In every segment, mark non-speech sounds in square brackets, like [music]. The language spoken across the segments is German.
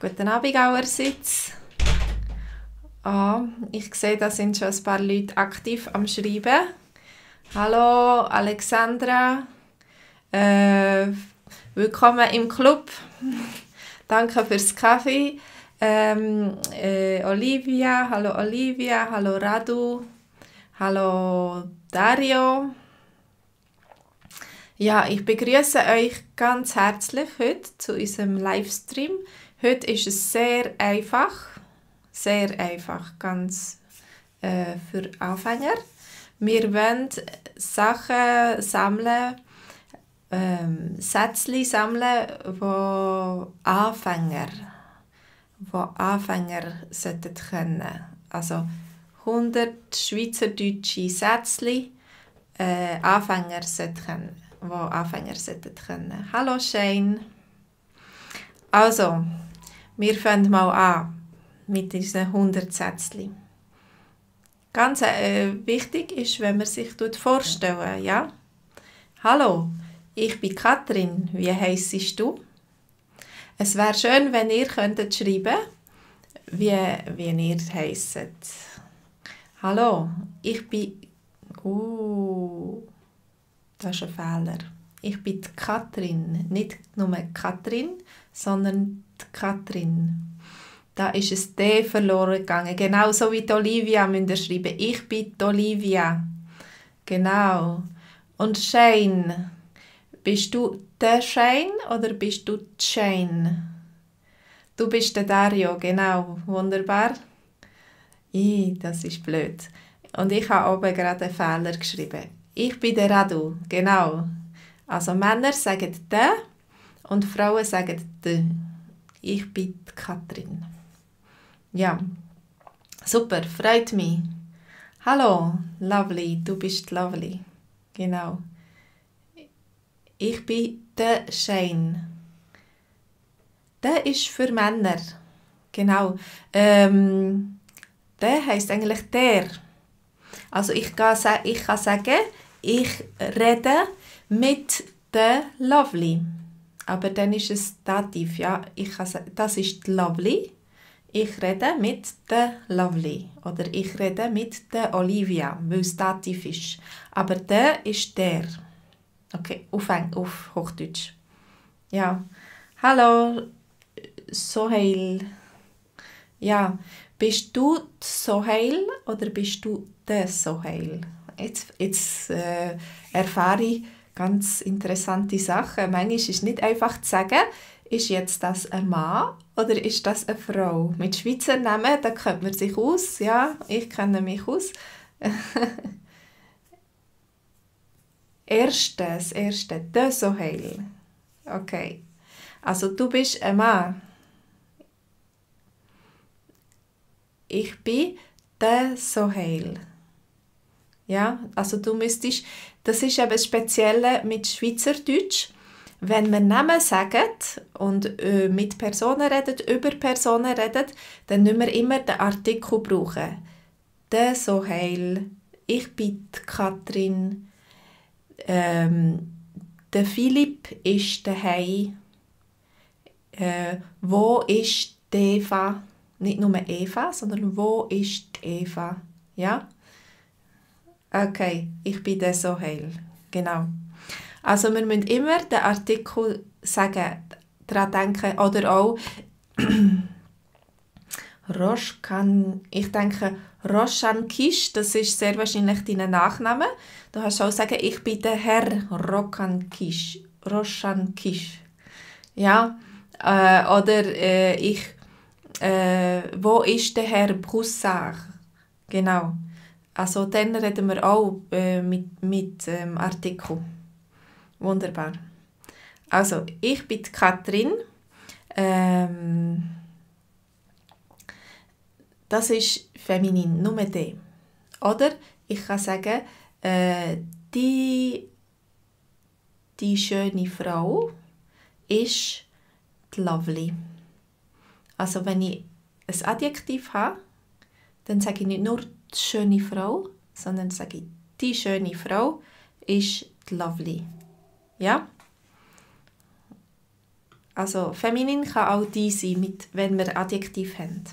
Guten Abend allerseits. Oh, ah, ich sehe, da sind schon ein paar Leute aktiv am Schreiben. Hallo Alexandra, äh, willkommen im Club. [laughs] Danke fürs Kaffee. Ähm, äh, Olivia, hallo Olivia, hallo Radu, hallo Dario. Ja, ich begrüße euch ganz herzlich heute zu unserem Livestream Heute ist es sehr einfach. Sehr einfach, ganz äh, für Anfänger. Wir wollen Sachen sammeln, ähm, Sätze sammeln, wo Anfänger, wo Anfänger sollten können. Also 100 schweizerdeutsche Sätze, äh, Anfänger sollten können, wo Anfänger sollten können. Hallo Shane. Also, Wir fangen mal an mit diesen 100 Sätzchen. Ganz äh, wichtig ist, wenn man sich vorstellen, ja? Hallo, ich bin Katrin. Wie heisst du? Es wäre schön, wenn ihr könntet schreiben wie, wie ihr heisst. Hallo, ich bin... Uh, das ist ein Fehler. Ich bin die Katrin. Nicht nur Katrin, sondern Katrin. Da ist es D verloren gegangen. Genauso wie die Olivia müsst ihr schreiben. Ich bin die Olivia. Genau. Und Shane. Bist du der Shane oder bist du Shane? Du bist der Dario, genau. Wunderbar. I, das ist blöd. Und ich habe oben gerade einen Fehler geschrieben. Ich bin der Radu, genau. Also Männer sagen der und Frauen sagen de. Ich bin Katrin. Ja, super, freut mich. Hallo, lovely, du bist lovely. Genau. Ich bin der Shane. Der ist für Männer. Genau. Ähm, der heißt eigentlich der. Also ich kann, ich kann sagen, ich rede mit der Lovely. Aber dann ist es Dativ, ja. Ich kann sagen, das ist Lovely. Ich rede mit der Lovely oder ich rede mit der Olivia, weil es Dativ ist. Aber der ist der. Okay, auf, auf Hochdeutsch. Ja. Hallo, Soheil. Ja, bist du Soheil oder bist du der Soheil? Jetzt, jetzt äh, erfahre ich, ganz interessante Sachen. Manchmal ist nicht einfach zu sagen, ist jetzt das ein Mann oder ist das eine Frau? Mit Schweizer Namen, da kennt man sich aus. Ja, ich kenne mich aus. [laughs] Erstes, erste, de Soheil. Okay. Also du bist ein Mann. Ich bin de Soheil. Ja, also du müsstest das ist eben das Spezielle mit Schweizerdeutsch. Wenn man Namen sagt und äh, mit Personen redet, über Personen redet, dann müssen wir immer den Artikel brauchen. Der so heil, ich bin Katrin, ähm, der Philipp ist daheim, äh, wo ist Eva? Nicht nur Eva, sondern wo ist Eva? Ja? Okay, ich bin der Sohail. Genau. Also wir müssen immer den Artikel sagen, daran denken oder auch [clears throat] Roshkan, ich denke Roshan Kish, das ist sehr wahrscheinlich dein Nachname. Du kannst auch sagen, ich bin der Herr Rokan Kish, Roshan Kish. Ja, äh, oder äh, ich, äh, wo ist der Herr Broussard? Genau also dann reden wir auch äh, mit, mit ähm, Artikel. Wunderbar. Also, ich bin Katrin. Ähm, das ist feminin, nur D. Oder ich kann sagen, äh, die, die schöne Frau ist die lovely. Also, wenn ich ein Adjektiv habe, dann sage ich nicht nur die die schöne Frau, sondern sage ich, die schöne Frau ist die Lovely. Ja? Also feminin kann auch die sein, mit, wenn wir Adjektiv haben.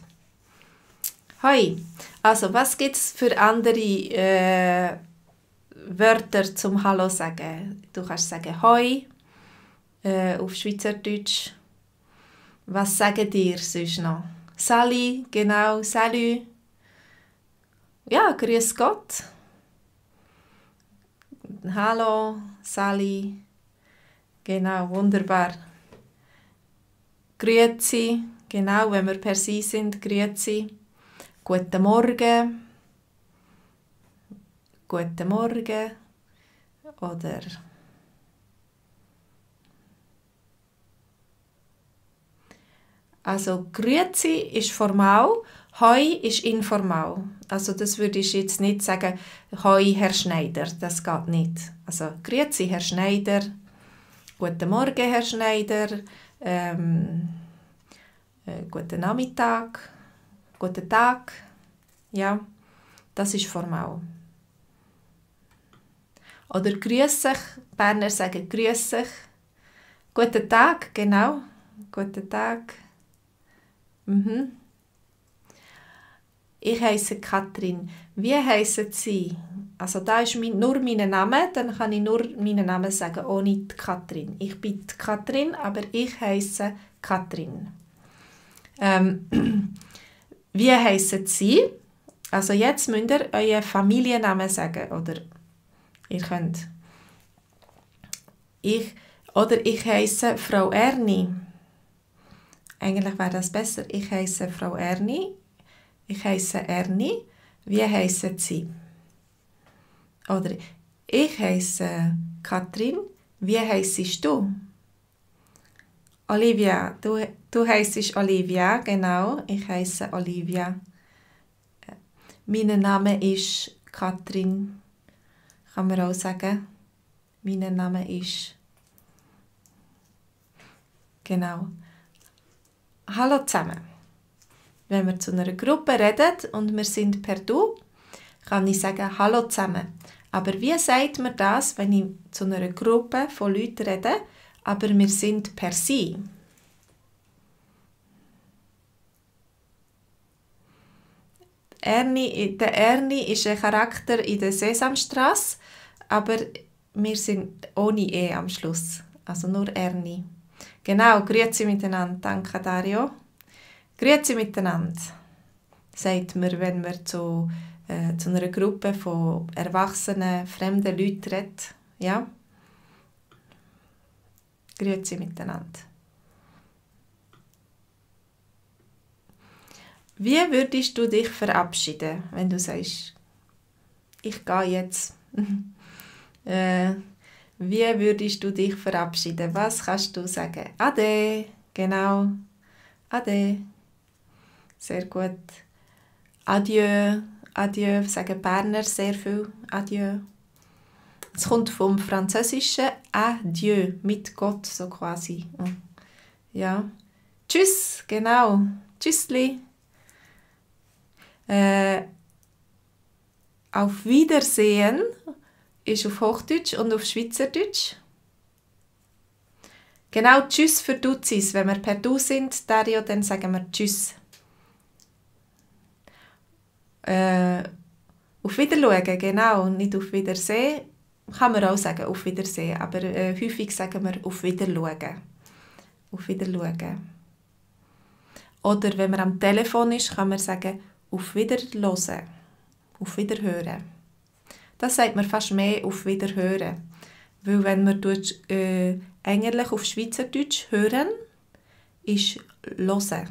Hoi, also was gibt es für andere äh, Wörter zum Hallo sagen? Du kannst sagen Hoi äh, auf Schweizerdeutsch. Was sagen dir sonst noch? Sali, genau, Salü ja, grüß Gott. Hallo, Sally. Genau, wunderbar. Grüezi, genau, wenn wir per Sie sind, grüezi. Guten Morgen. Guten Morgen. Oder Also Grüezi ist formal, heu ist informal. Also das würde ich jetzt nicht sagen, «Hoi, Herr Schneider», das geht nicht. Also «Grüezi, Herr Schneider», «Guten Morgen, Herr Schneider», ähm, äh, «Guten Nachmittag», «Guten Tag», ja, das ist formal. Oder «Grüß Berner sagen «Grüß «Guten Tag», genau, «Guten Tag», mhm. Ich heiße Katrin. Wie heißen Sie? Also da ist mein, nur mein Name, dann kann ich nur meinen Namen sagen, ohne die Katrin. Ich bin die Katrin, aber ich heiße Katrin. Ähm, [clears throat] wie heißen Sie? Also jetzt müsst ihr euren Familiennamen sagen oder ihr könnt. Ich oder ich heiße Frau Ernie. Eigentlich wäre das besser. Ich heiße Frau Ernie. Ich heiße Ernie. Wie heißen Sie? Oder ich heiße Katrin. Wie heißt du? Olivia. Du, du heißt Olivia, genau. Ich heiße Olivia. Mein Name ist Katrin. Kann man auch sagen. Mein Name ist. Genau. Hallo zusammen. Wenn wir zu einer Gruppe reden und wir sind per Du, kann ich sagen Hallo zusammen. Aber wie sagt man das, wenn ich zu einer Gruppe von Leuten rede, aber wir sind per Sie? Ernie, der Ernie ist ein Charakter in der Sesamstraße, aber wir sind ohne E am Schluss. Also nur Ernie. Genau, grüezi miteinander. Danke, Dario. Grüezi miteinander, sagt man, wenn man zu, äh, zu einer Gruppe von erwachsenen, fremden Leuten redet. Ja? Grüezi miteinander. Wie würdest du dich verabschieden, wenn du sagst, ich gehe jetzt? [laughs] äh, wie würdest du dich verabschieden? Was kannst du sagen? Ade, genau. Ade. Sehr gut. Adieu, adieu, sagen Berner sehr viel. Adieu. Es kommt vom Französischen Adieu, mit Gott so quasi. Ja. Tschüss, genau. Tschüssli. Äh, auf Wiedersehen ist auf Hochdeutsch und auf Schweizerdeutsch. Genau Tschüss für Duzis. Wenn wir per Du sind, Dario, dann sagen wir Tschüss äh, auf Wiedersehen, genau, und nicht auf Wiedersehen. Kann man auch sagen, auf Wiedersehen, aber äh, häufig sagen wir auf Wiedersehen. Auf Wiedersehen. Oder wenn man am Telefon ist, kann man sagen, auf Wiederhören. Auf Wiederhören. Das sagt man fast mehr auf Wiederhören. Weil wenn man tut, äh, engerlich auf Schweizerdeutsch hören, ist «hören».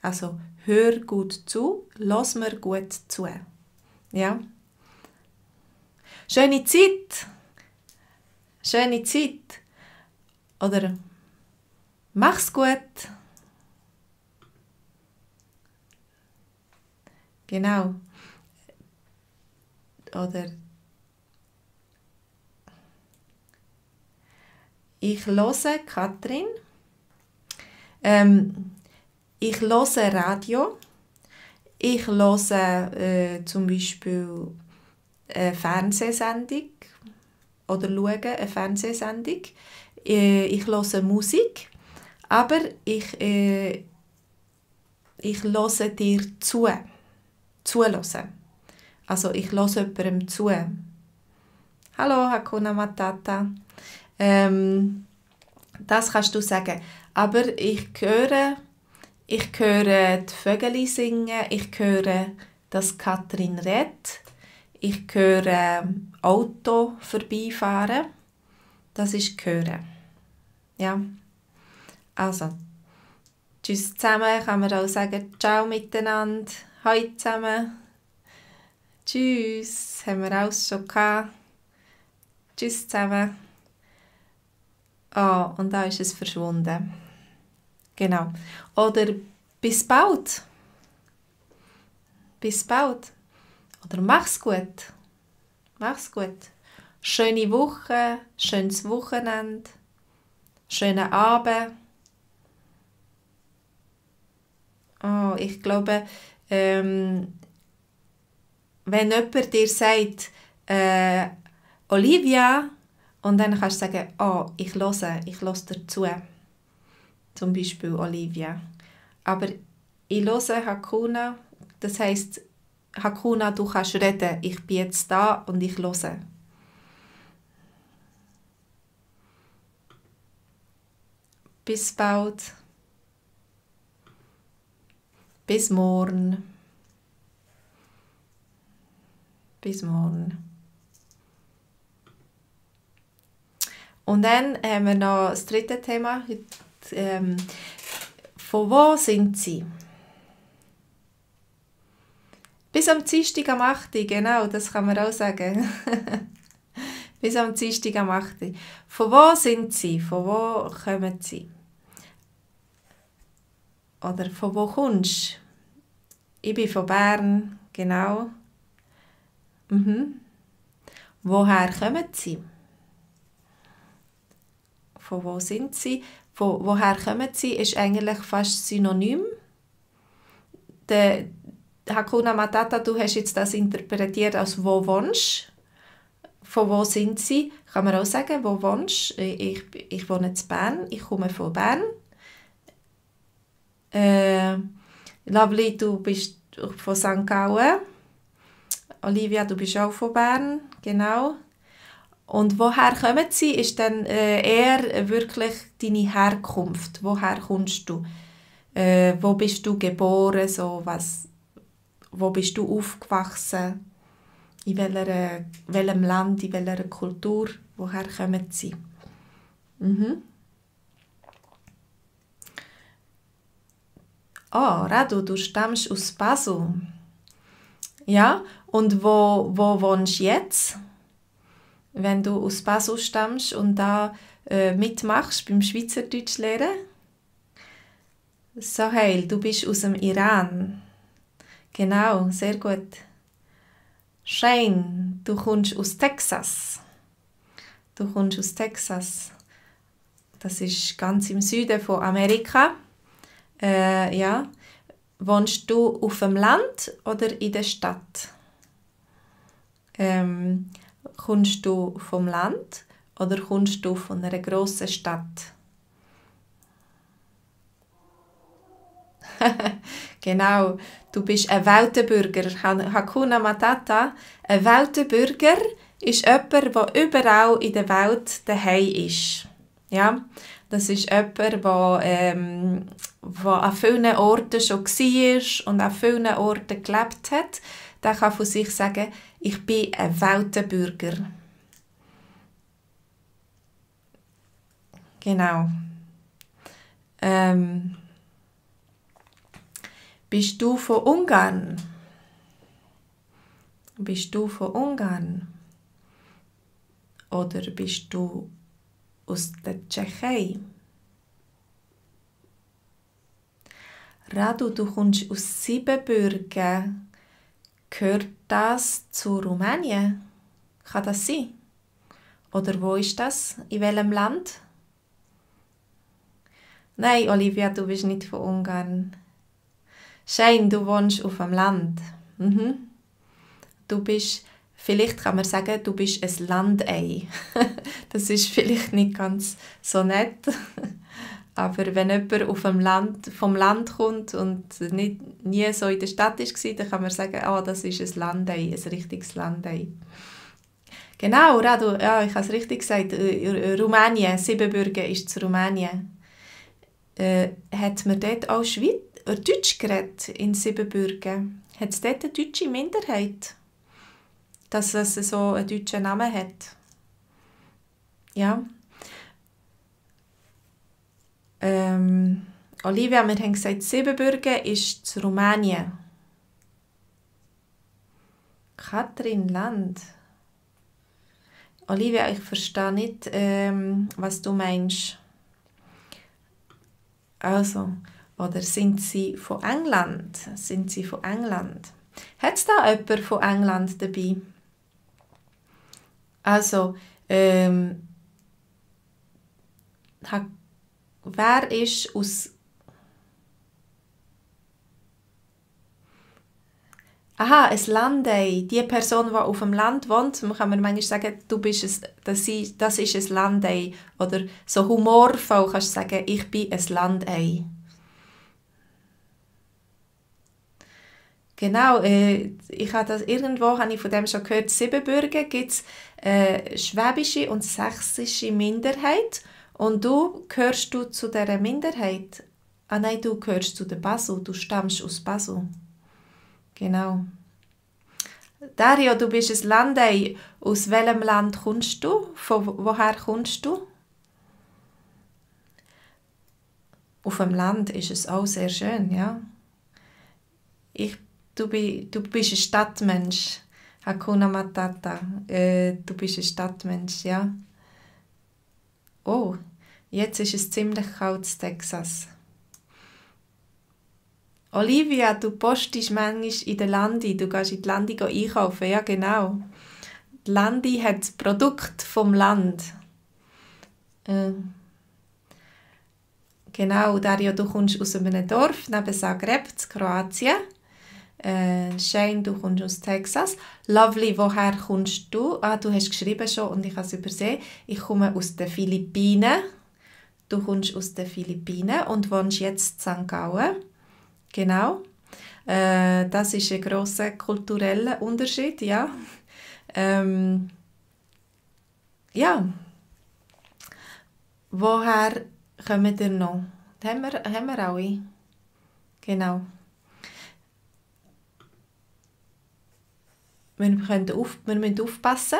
Also hör gut zu, lass mir gut zu. Ja. Schöne Zeit. Schöne Zeit. Oder mach's gut. Genau. Oder ich lose Katrin. Ähm, ich höre Radio. Ich höre äh, zum Beispiel eine Fernsehsendung oder schaue eine Fernsehsendung. Äh, ich höre Musik, aber ich, äh, ich höre dir zu. Zulassen. Also ich höre jemandem zu. Hallo, Hakuna Matata. Ähm, das kannst du sagen. Aber ich höre ich höre die Vögel singen, ich höre, dass Katrin redet, ich höre ähm, Auto vorbeifahren. Das ist hören. Ja. Also, tschüss zusammen, kann man auch sagen, ciao miteinander, heute zusammen. Tschüss, haben wir alles schon gehabt. Tschüss zusammen. Ah, oh, und da ist es verschwunden. Genau. Oder bis bald. Bis bald. Oder mach's gut. Mach's gut. Schöne Woche, schönes Wochenende, schönen Abend. Oh, ich glaube, ähm, wenn jemand dir sagt, äh, Olivia, und dann kannst du sagen, oh, ich höre, ich höre dazu zum Beispiel Olivia. Aber ich höre Hakuna, das heißt Hakuna, du kannst reden, ich bin jetzt da und ich höre. Bis bald. Bis morgen. Bis morgen. Und dann haben wir noch das dritte Thema ähm, von wo sind Sie? Bis am Dienstag am 8. genau, das kann man auch sagen. [laughs] Bis am Dienstag am 8. Von wo sind Sie? Von wo kommen Sie? Oder von wo kommst du? Ich bin von Bern, genau. Mhm. Woher kommen Sie? Von wo sind Sie? Von woher kommen sie, ist eigentlich fast synonym. Der Hakuna Matata, du hast jetzt das interpretiert als «Wo wohnst?» Von wo sind sie? Kann man auch sagen, «Wo wohnst?» Ich, ich wohne in Bern, ich komme von Bern. Äh, Lovely, du bist von St. Gallen. Olivia, du bist auch von Bern, genau. Und woher kommen sie, ist dann äh, eher wirklich deine Herkunft. Woher kommst du? Äh, wo bist du geboren? So, was, wo bist du aufgewachsen? In welcher, welchem Land, in welcher Kultur? Woher kommen sie? Mhm. oh, Radu, du stammst aus Basel. Ja, und wo, wo wohnst du jetzt? wenn du aus Basel stammst und da äh, mitmachst beim Schweizerdeutsch lernen. Sahel, du bist aus dem Iran. Genau, sehr gut. Shane, du kommst aus Texas. Du kommst aus Texas. Das ist ganz im Süden von Amerika. Äh, ja. Wohnst du auf dem Land oder in der Stadt? Ähm, Kommst du vom Land oder kommst du von einer grossen Stadt? [laughs] genau, du bist ein Weltenbürger. Hakuna Matata, ein Weltenbürger ist jemand, der überall in der Welt daheim ist. Ja, das ist jemand, der, ähm, der an vielen Orten schon war und an vielen Orten gelebt hat. Der kann von sich sagen, ich bin ein Weltenbürger. Genau. Ähm, bist du von Ungarn? Bist du von Ungarn? Oder bist du aus der Tschechei? Radu, du kommst aus Siebenbürgen. Gehört das zu Rumänien? Kann das sein? Oder wo ist das? In welchem Land? Nein, Olivia, du bist nicht von Ungarn. Shane, du wohnst auf dem Land. Mhm. Du bist, vielleicht kann man sagen, du bist ein Landei. [laughs] das ist vielleicht nicht ganz so nett. Aber wenn jemand auf dem Land, vom Land kommt und nicht, nie so in der Stadt war, dann kann man sagen, oh, das ist ein Landei, ein richtiges Landei. Genau, Radu, ja, ich habe es richtig gesagt. Äh, äh, Rumänien, Siebenbürgen ist zu Rumänien. Äh, hat man dort auch Schweiz, äh, Deutsch geredet in Siebenbürgen? Hat es dort eine deutsche Minderheit? Dass es so einen deutschen Namen hat? Ja, ähm, Olivia, wir haben gesagt, Siebenbürgen ist zu Rumänien. Katrin Land. Olivia, ich verstehe nicht, ähm, was du meinst. Also, oder sind sie von England? Sind sie von England? Hat es da jemanden von England dabei? Also, ähm, wer ist aus aha, ein Landei, die Person, die auf dem Land wohnt, man kann man manchmal sagen, du bist ein, das, ist, das ist ein Landei. Oder so humorvoll kannst du sagen, ich bin ein Landei. Genau, äh, ich habe das irgendwo, habe ich von dem schon gehört, Siebenbürgen gibt es äh, schwäbische und sächsische Minderheit und du gehörst du zu der Minderheit? Ah nein, du gehörst zu der Basel, du stammst aus Basel. Genau. Dario, du bist ein Landei. Aus welchem Land kommst du? Von woher kommst du? Auf dem Land ist es auch sehr schön, ja. Ich, du, bi, du bist ein Stadtmensch. Hakuna Matata. Äh, du bist ein Stadtmensch, ja. Oh, jetzt ist es ziemlich kalt in Texas. Olivia, du postest manchmal in der Landi, du gehst in die Landi einkaufen, ja genau. Die Landi hat das Produkt vom Land. Äh. Genau, Dario, du kommst aus einem Dorf neben Zagreb, Kroatien äh, Shane, du kommst aus Texas. Lovely, woher kommst du? Ah, du hast geschrieben schon und ich habe es übersehen. Ich komme aus den Philippinen. Du kommst aus den Philippinen und wohnst jetzt in St. Gallen. Genau. Äh, das ist ein großer kultureller Unterschied, ja. Ähm, ja. Woher kommen wir noch? Haben wir, haben wir alle? Genau. wir, können auf, wir müssen aufpassen.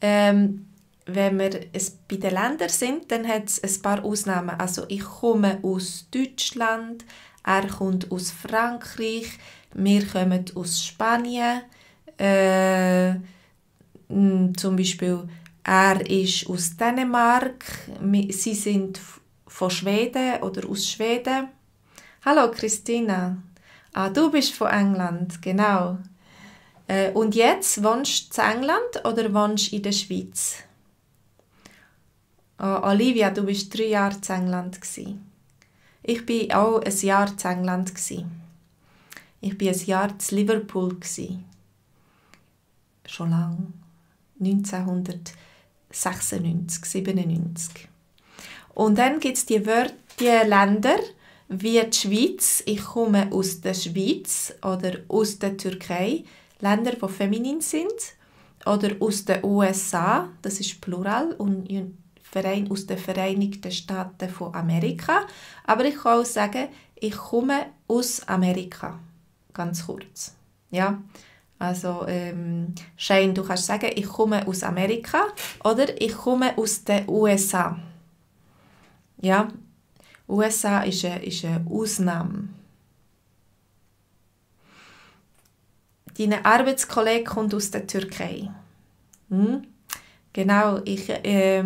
Ähm, wenn wir es bei den Ländern sind, dann hat es ein paar Ausnahmen. Also ich komme aus Deutschland, er kommt aus Frankreich, wir kommen aus Spanien. Äh, zum Beispiel, er ist aus Dänemark, sie sind von Schweden oder aus Schweden. Hallo Christina. Ah, du bist von England, genau. Äh, und jetzt wohnst du in England oder wohnst in der Schweiz? Oh, Olivia, du bist drei Jahre in England gewesen. Ich war auch ein Jahr in England gewesen. Ich war ein Jahr in Liverpool gewesen. Schon lange. 1996, 97. Und dann gibt es die Wörter, die Länder, wie die Schweiz. Ich komme aus der Schweiz oder aus der Türkei. Länder, die feminin sind, oder aus den USA, das ist Plural, und Verein aus den Vereinigten Staaten von Amerika. Aber ich kann auch sagen, ich komme aus Amerika. Ganz kurz. Ja, also ähm, Shane, du kannst sagen, ich komme aus Amerika oder ich komme aus den USA. Ja, USA ist eine, ist eine Ausnahme. Dein Arbeitskollege kommt aus der Türkei. Hm? Genau, ich, äh,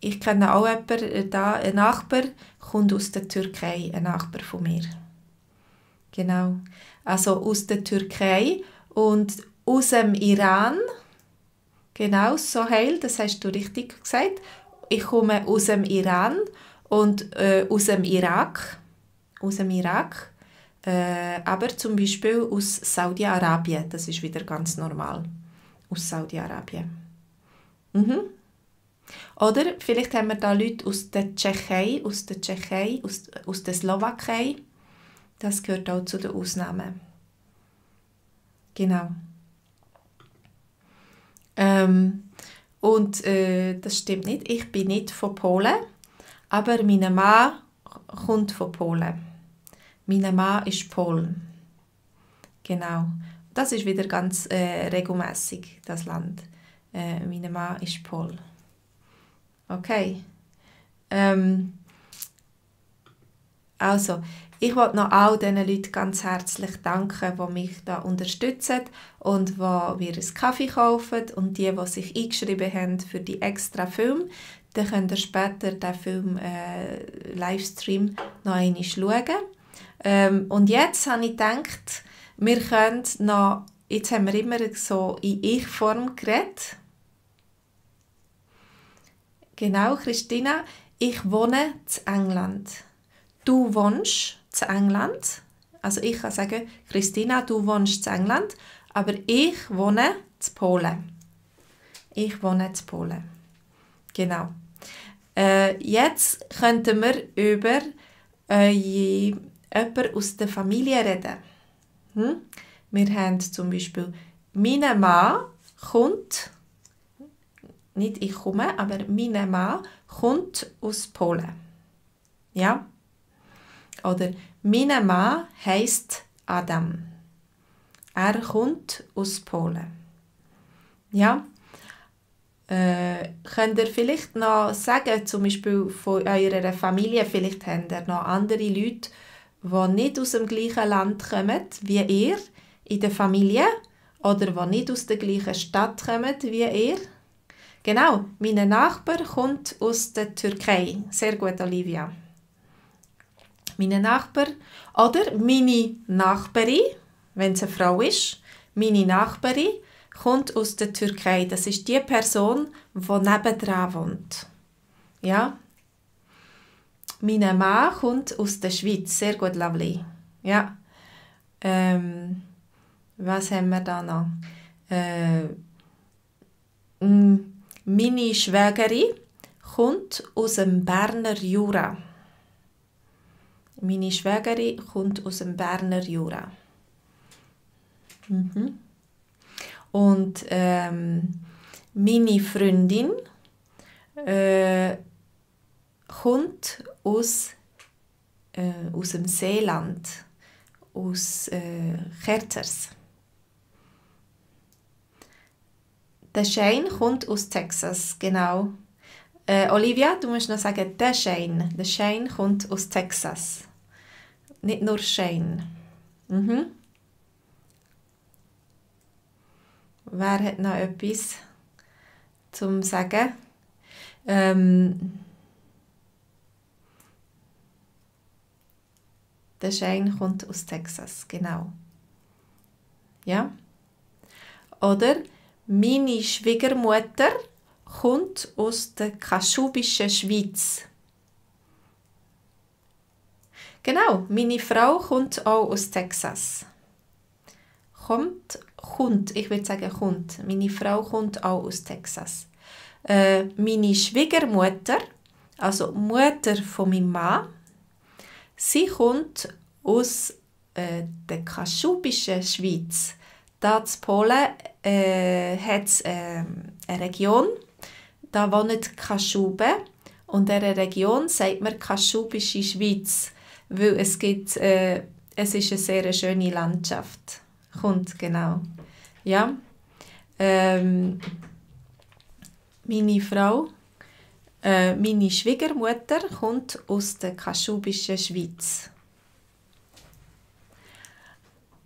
ich kenne auch jemanden, äh, da, ein Nachbar kommt aus der Türkei, ein Nachbar von mir. Genau. Also aus der Türkei und aus dem Iran. Genau, so heil, das hast du richtig gesagt. Ich komme aus dem Iran und äh, aus dem Irak. Aus dem Irak. Äh, aber zum Beispiel aus Saudi-Arabien, das ist wieder ganz normal. Aus Saudi-Arabien. Mhm. Oder vielleicht haben wir da Leute aus der Tschechei, aus der Tschechei, aus, aus der Slowakei. Das gehört auch zu den Ausnahmen. Genau. Ähm, und äh, das stimmt nicht. Ich bin nicht von Polen, aber mein Mann kommt von Polen. Mein Mann ist Pol. Genau. Das ist wieder ganz äh, regelmäßig das Land. Äh, mein Mann ist Pol. Okay. Ähm, also, ich wollte noch all diesen Leuten ganz herzlich danken, die mich da unterstützen und die wir einen Kaffee kaufen und die, die sich eingeschrieben haben für die extra Film. Dann könnt ihr später den Film äh, Livestream noch einmal schauen. Ähm, und jetzt habe ich gedacht, wir können noch, jetzt haben wir immer so in Ich-Form geredet. Genau, Christina, ich wohne zu England. Du wohnst zu England. Also ich kann sagen, Christina, du wohnst zu England, aber ich wohne zu Polen. Ich wohne zu Polen. Genau. Äh, jetzt könnten wir über eure jemand aus der Familie reden. Hm? Wir haben zum Beispiel, meine Mann kommt, nicht ich komme, aber meine Mann kommt aus Polen. Ja? Oder meine Mann heißt Adam. Er kommt aus Polen. Ja? Äh, könnt ihr vielleicht noch sagen, zum Beispiel von eurer Familie, vielleicht habt ihr noch andere Leute, die nicht aus dem gleichen Land kommen wie ihr in der Familie oder die nicht aus der gleichen Stadt kommen wie ihr. Genau, mein Nachbar kommt aus der Türkei. Sehr gut, Olivia. Mein Nachbar oder meine Nachbarin, wenn es eine Frau ist, meine Nachbarin kommt aus der Türkei. Das ist die Person, die nebendran wohnt. Ja, mein Mann kommt aus der Schweiz. Sehr gut, lovely. Ja. Ähm, was haben wir da noch? Äh, meine Schwägerin kommt aus dem Berner Jura. Meine Schwägerin kommt aus dem Berner Jura. Mhm. Und ähm, meine Freundin äh, kommt aus, äh, aus dem Seeland, aus äh, Kerzers. Der Schein kommt aus Texas, genau. Äh, Olivia, du musst noch sagen, der Schein. Der Schein kommt aus Texas. Nicht nur Schein. Mhm. Wer hat noch etwas zum Sagen? Ähm, Der Shane kommt aus Texas, genau. Ja? Oder meine Schwiegermutter kommt aus der kaschubischen Schweiz. Genau, meine Frau kommt auch aus Texas. Kommt, kommt, ich würde sagen kommt. Meine Frau kommt auch aus Texas. Äh, meine Schwiegermutter, also Mutter von meinem Mann, Sie kommt aus äh, der kaschubischen Schweiz. Da in Polen äh, hat es äh, eine Region, da wohnen Kaschuben. Und in dieser Region sagt man kaschubische Schweiz, weil es gibt, äh, es ist eine sehr schöne Landschaft. Kommt, genau. Ja. Ähm, meine Frau äh, meine Schwiegermutter kommt aus der kaschubischen Schweiz.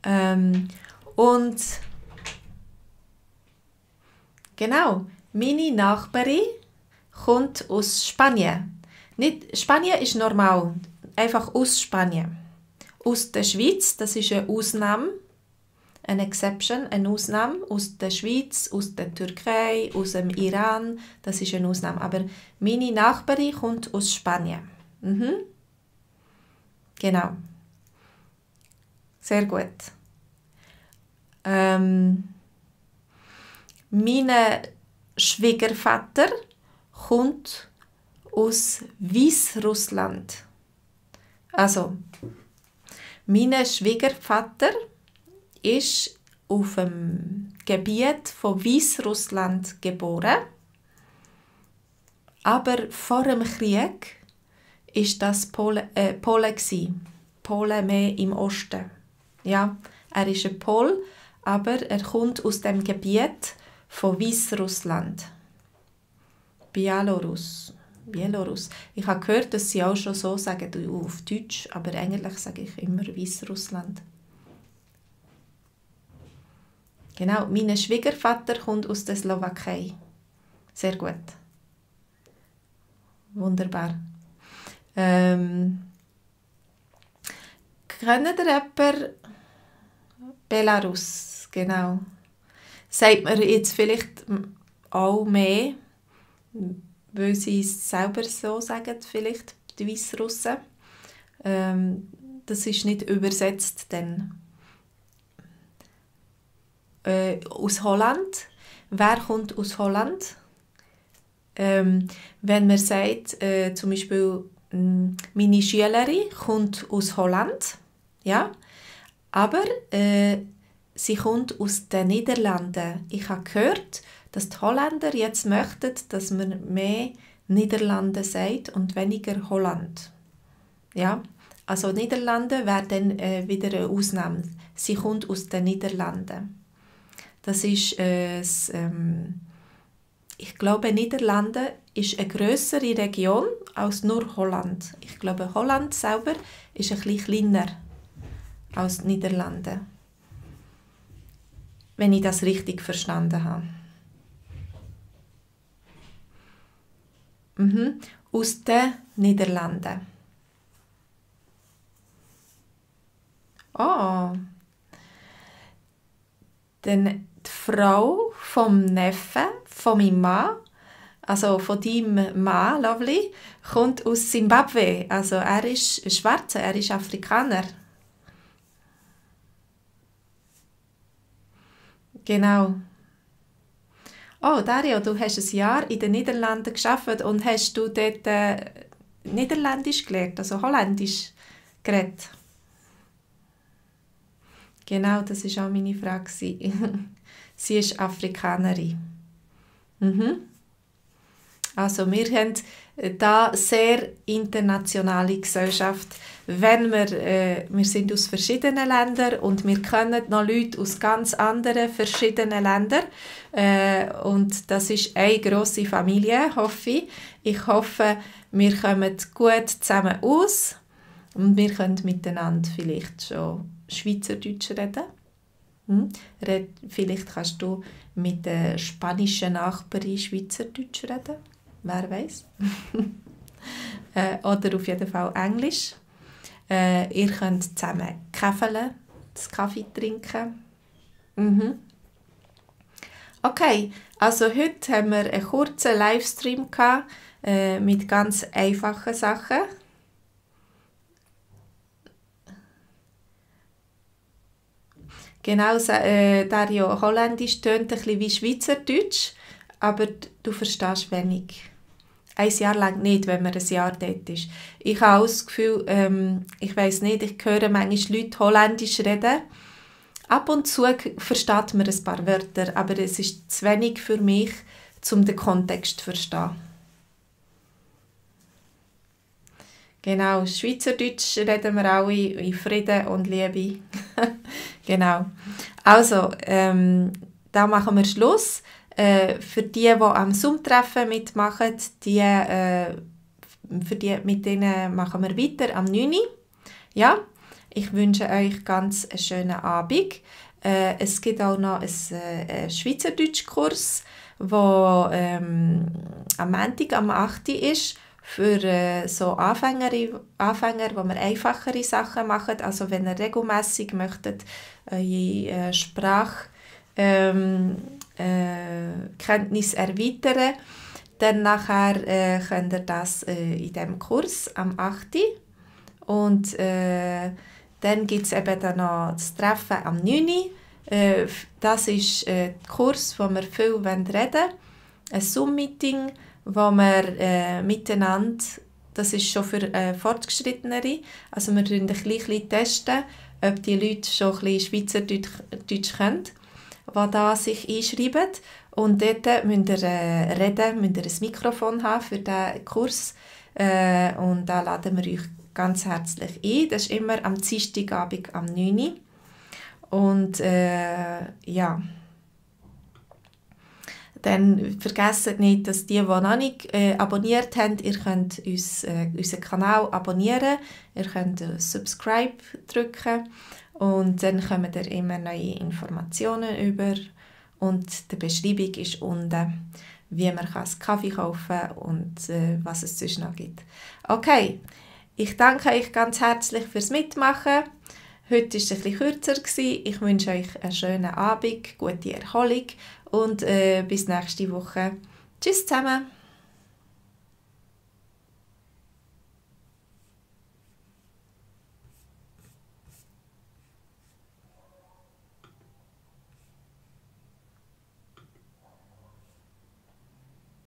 Ähm, und genau, meine Nachbarin kommt aus Spanien. Nicht, Spanien ist normal, einfach aus Spanien. Aus der Schweiz, das ist eine Ausnahme eine Exception, eine Ausnahme aus der Schweiz, aus der Türkei, aus dem Iran. Das ist eine Ausnahme. Aber meine Nachbarin kommt aus Spanien. Mhm. Genau. Sehr gut. Ähm, mein Schwiegervater kommt aus Weißrussland. Also, mein Schwiegervater ist auf dem Gebiet von Weißrussland geboren. Aber vor dem Krieg ist das Polen äh, Pole gewesen. Polen mehr im Osten. Ja, er ist ein Pol, aber er kommt aus dem Gebiet von Weißrussland. Belarus. Belarus. Ich habe gehört, dass sie auch schon so sagen auf Deutsch, aber eigentlich sage ich immer Weißrussland. Genau, mein Schwiegervater kommt aus der Slowakei. Sehr gut. Wunderbar. Ähm, kennt ihr jemanden? Belarus, genau. Sagt man jetzt vielleicht auch mehr, weil sie es selber so sagen, vielleicht die Weißrussen. Ähm, das ist nicht übersetzt, denn äh, aus Holland. Wer kommt aus Holland? Ähm, wenn man sagt, äh, zum Beispiel, mm, meine Schülerin kommt aus Holland, ja, aber äh, sie kommt aus den Niederlanden. Ich habe gehört, dass die Holländer jetzt möchten, dass man mehr Niederlande sagt und weniger Holland. Ja, also Niederlande wäre dann äh, wieder eine Ausnahme. Sie kommt aus den Niederlanden. Das ist äh, ähm, ich glaube, Niederlande ist eine größere Region als nur Holland. Ich glaube, Holland selber ist ein bisschen kleiner als Niederlande. Wenn ich das richtig verstanden habe. Mhm. Aus den Niederlanden. Oh. Dann die Frau vom Neffen, von meinem Mann, also von deinem Mann, Lovely, kommt aus Simbabwe. Also er ist Schwarzer, er ist Afrikaner. Genau. Oh, Dario, du hast ein Jahr in den Niederlanden geschafft und hast du dort äh, Niederländisch gelernt, also Holländisch geredet. Genau, das ist auch meine Frage. [laughs] Sie ist Afrikanerin. Mhm. Also wir haben äh, da sehr internationale Gesellschaft. Wenn wir, äh, wir sind aus verschiedenen Ländern und wir kennen noch Leute aus ganz anderen verschiedenen Ländern äh, und das ist eine große Familie, hoffe ich. Ich hoffe, wir kommen gut zusammen aus und wir können miteinander vielleicht schon Schweizerdeutsch reden. Hm? Red, vielleicht kannst du mit der spanischen Nachbarin Schweizerdeutsch reden, wer weiß. [laughs] äh, oder auf jeden Fall Englisch. Äh, ihr könnt zusammen käfeln, das Kaffee trinken. Mhm. Okay, also heute haben wir einen kurzen Livestream gehabt, äh, mit ganz einfachen Sachen. Genau, äh, Dario, Holländisch tönt ein bisschen wie Schweizerdeutsch, aber du verstehst wenig. Ein Jahr lang nicht, wenn man ein Jahr dort ist. Ich habe auch das Gefühl, ähm, ich weiß nicht, ich höre manchmal Leute Holländisch reden. Ab und zu versteht man ein paar Wörter, aber es ist zu wenig für mich, um den Kontext zu verstehen. Genau, Schweizerdeutsch reden wir alle in Frieden und Liebe. [laughs] genau. Also, ähm, da machen wir Schluss. Äh, für die, die am Zoom-Treffen mitmachen, die, äh, für die, mit denen machen wir weiter am 9. Ja, ich wünsche euch ganz einen schönen Abend. Äh, es gibt auch noch einen, äh, einen Schweizerdeutschkurs, der ähm, am Montag am 8. ist für äh, so Anfänger, Anfänger, wo man einfachere Sachen machen. Also wenn ihr regelmäßig möchtet, eure äh, Sprachkenntnis ähm, äh, erweitern, dann nachher äh, könnt ihr das äh, in dem Kurs am 8. Und äh, dann gibt es eben dann noch das Treffen am 9. Das ist der Kurs, wo wir viel reden wollen. Ein Zoom-Meeting, wo wir äh, miteinander, das ist schon für äh, Fortgeschrittenere, also wir testen ein bisschen testen, ob die Leute schon ein bisschen Schweizerdeutsch können, die da sich einschreiben. Und dort müsst ihr äh, reden, müsst ihr ein Mikrofon haben für diesen Kurs. Äh, und da laden wir euch ganz herzlich ein. Das ist immer am Dienstagabend am 9 Uhr. Und äh, ja, dann vergesst nicht, dass die, die noch nicht äh, abonniert haben, ihr könnt uns, äh, unseren Kanal abonnieren, ihr könnt äh, Subscribe drücken und dann kommen ihr immer neue Informationen über und die Beschreibung ist unten, wie man kann Kaffee kaufen kann und äh, was es sonst noch gibt. Okay, ich danke euch ganz herzlich fürs Mitmachen. Heute war es etwas kürzer. Ich wünsche euch einen schönen Abend, gute Erholung und äh, bis nächste Woche. Tschüss zusammen!